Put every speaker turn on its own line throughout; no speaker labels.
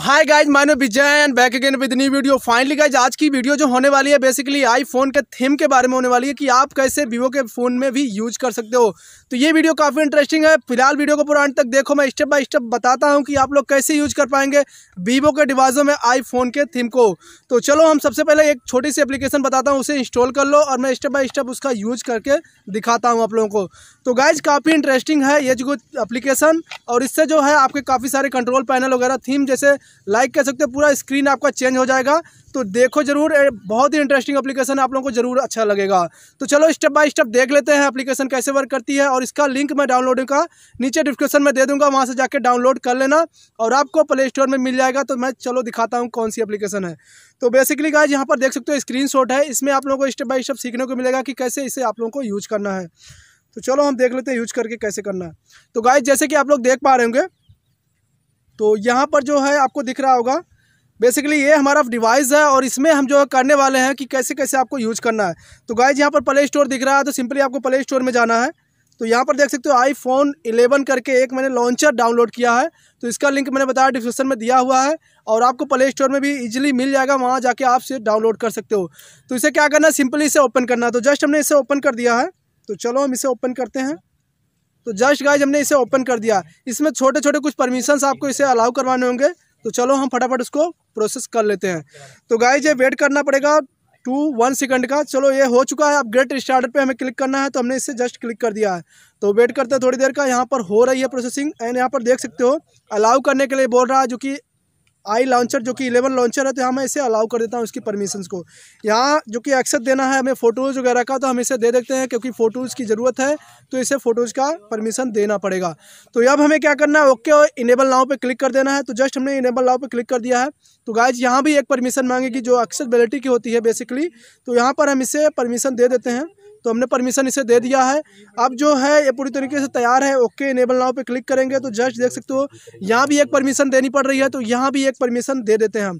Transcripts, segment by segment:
हाय guys माइनो Vijay and back again with new video finally guys आज की वीडियो जो होने वाली है बेसिकली आईफोन के थीम के बारे में होने वाली है कि आप कैसे वीवो के फ़ोन में भी यूज कर सकते हो तो ये वीडियो काफ़ी इंटरेस्टिंग है फिलहाल वीडियो को पूरा अंत तक देखो मैं स्टेप बाय स्टेप बताता हूँ कि आप लोग कैसे यूज कर पाएंगे वीवो के डिवाइसों में आई के थीम को तो चलो हम सबसे पहले एक छोटी सी एप्लीकेशन बताता हूँ उसे इंस्टॉल कर लो और मैं स्टेप बाय स्टेप उसका यूज करके दिखाता हूँ आप लोगों को तो गाइज काफ़ी इंटरेस्टिंग है ये जो एप्लीकेशन और इससे जो है आपके काफ़ी सारे कंट्रोल पैनल वगैरह थीम जैसे लाइक कर सकते हो पूरा स्क्रीन आपका चेंज हो जाएगा तो देखो जरूर बहुत ही इंटरेस्टिंग एप्लीकेशन आप लोगों को जरूर अच्छा लगेगा तो चलो स्टेप बाय स्टेप देख लेते हैं एप्लीकेशन कैसे वर्क करती है और इसका लिंक मैं डाउनलोड का नीचे डिस्क्रिप्शन में दे दूंगा वहाँ से जाकर डाउनलोड कर लेना और आपको प्ले स्टोर में मिल जाएगा तो मैं चलो दिखाता हूँ कौन सी अप्लीकेशन है तो बेसिकली गाय यहाँ पर देख सकते हो स्क्रीन है इसमें आप लोगों को स्टेप बाई स्टेप सीखने को मिलेगा कि कैसे इसे आप लोगों को यूज करना है तो चलो हम देख लेते हैं यूज करके कैसे करना है तो गाय जैसे कि आप लोग देख पा रहे होंगे तो यहाँ पर जो है आपको दिख रहा होगा बेसिकली ये हमारा डिवाइस है और इसमें हम जो है करने वाले हैं कि कैसे कैसे आपको यूज करना है तो गाइज यहाँ पर प्ले स्टोर दिख रहा है तो सिंपली आपको प्ले स्टोर में जाना है तो यहाँ पर देख सकते हो आईफोन 11 करके एक मैंने लॉन्चर डाउनलोड किया है तो इसका लिंक मैंने बताया डिस्क्रिप्शन में दिया हुआ है और आपको प्ले स्टोर में भी इजीली मिल जाएगा वहाँ जाके आप इसे डाउनलोड कर सकते हो तो इसे क्या करना है सिंपली इसे ओपन करना तो जस्ट हमने इसे ओपन कर दिया है तो चलो हम इसे ओपन करते हैं तो जस्ट गाइज हमने इसे ओपन कर दिया इसमें छोटे छोटे कुछ परमिशन आपको इसे अलाउ करवाने होंगे तो चलो हम फटाफट उसको प्रोसेस कर लेते हैं तो गाइज ये वेट करना पड़ेगा टू वन सेकंड का चलो ये हो चुका है अब ग्रेट स्टार्टर पे हमें क्लिक करना है तो हमने इसे जस्ट क्लिक कर दिया है तो वेट करते हैं थोड़ी देर का यहाँ पर हो रही है प्रोसेसिंग एंड यहाँ पर देख सकते हो अलाउ करने के लिए बोल रहा है जो कि आई लॉन्चर जो कि इलेवन लॉन्चर है तो यहाँ मैं इसे अलाउ कर देता हूँ इसकी परमिशन को यहाँ जो कि एक्सेस देना है हमें फ़ोटोज़ वगैरह का तो हम इसे दे देते हैं क्योंकि फ़ोटोज़ की ज़रूरत है तो इसे फ़ोटोज़ का परमिशन देना पड़ेगा तो अब हमें क्या करना है ओके इनेबल नाव पर क्लिक कर देना है तो जस्ट हमने इनेबल नाव पर क्लिक कर दिया है तो गाइज यहाँ भी एक परमिशन मांगेगी जो एक्सेसबिलिटी की होती है बेसिकली तो यहाँ पर हम इसे परमिशन दे देते हैं तो हमने परमिशन इसे दे दिया है अब जो है ये पूरी तरीके से तैयार है ओके इनेबल नाव पे क्लिक करेंगे तो जस्ट देख सकते हो यहाँ भी एक परमिशन देनी पड़ रही है तो यहाँ भी एक परमिशन दे देते हैं हम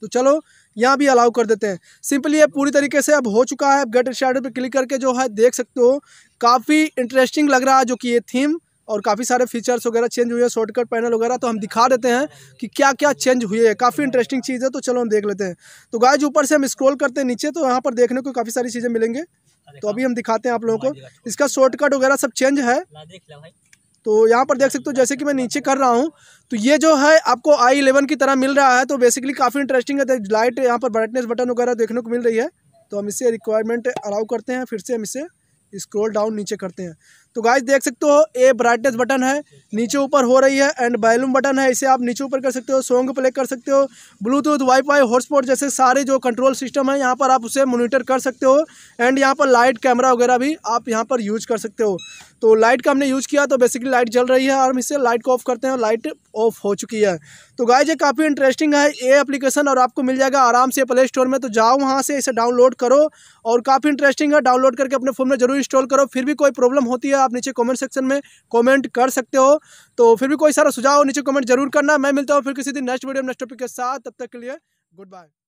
तो चलो यहाँ भी अलाउ कर देते हैं सिंपली ये पूरी तरीके से अब हो चुका है अब गेट स्टार्टर पर क्लिक करके जो है देख सकते हो काफ़ी इंटरेस्टिंग लग रहा है जो कि ये थीम और काफ़ी सारे फीचर्स वगैरह चेंज हुए हैं शॉर्टकट पैनल वगैरह तो हम दिखा देते हैं कि क्या क्या चेंज हुए हैं काफ़ी इंटरेस्टिंग चीज़ है तो चलो हम देख लेते हैं तो गाय ऊपर से हम स्क्रॉल करते हैं नीचे तो यहाँ पर देखने को काफ़ी सारी चीज़ें मिलेंगे तो अभी हाँ। हम दिखाते हैं आप लोगों को इसका शॉर्टकट वगैरह सब चेंज है तो यहाँ पर देख सकते हो जैसे कि मैं नीचे कर रहा हूँ तो ये जो है आपको आई इलेवन की तरह मिल रहा है तो बेसिकली काफ़ी इंटरेस्टिंग है लाइट यहाँ पर ब्राइटनेस बटन वगैरह देखने को मिल रही है तो हम इसे रिक्वायरमेंट अलाउ करते हैं फिर से हम इसे स्क्रॉल डाउन नीचे करते हैं तो गाइस देख सकते हो ए ब्राइटनेस बटन है नीचे ऊपर हो रही है एंड बैलूम बटन है इसे आप नीचे ऊपर कर सकते हो सॉन्ग प्ले कर सकते हो ब्लूटूथ वाईफाई हॉटस्पॉट जैसे सारे जो कंट्रोल सिस्टम है यहाँ पर आप उसे मोनिटर कर सकते हो एंड यहाँ पर लाइट कैमरा वगैरह भी आप यहाँ पर यूज कर सकते हो तो लाइट का हमने यूज़ किया तो बेसिकली लाइट जल रही है और हम इससे लाइट को ऑफ करते हैं और लाइट ऑफ हो चुकी है तो गाय ये काफ़ी इंटरेस्टिंग है ये एप्लीकेशन और आपको मिल जाएगा आराम से प्ले स्टोर में तो जाओ वहाँ से इसे डाउनलोड करो और काफ़ी इंटरेस्टिंग है डाउनलोड करके अपने फ़ोन में जरूर इंस्टॉल करो फिर भी कोई प्रॉब्लम होती है आप नीचे कॉमेंट सेक्शन में कॉमेंट कर सकते हो तो फिर भी कोई सारा सुझाव नीचे कमेंट जरूर करना मैं मिलता हूँ फिर किसी दिन नेक्स्ट वीडियो नेक्स्ट टॉपिक के साथ तब तक के लिए गुड बाय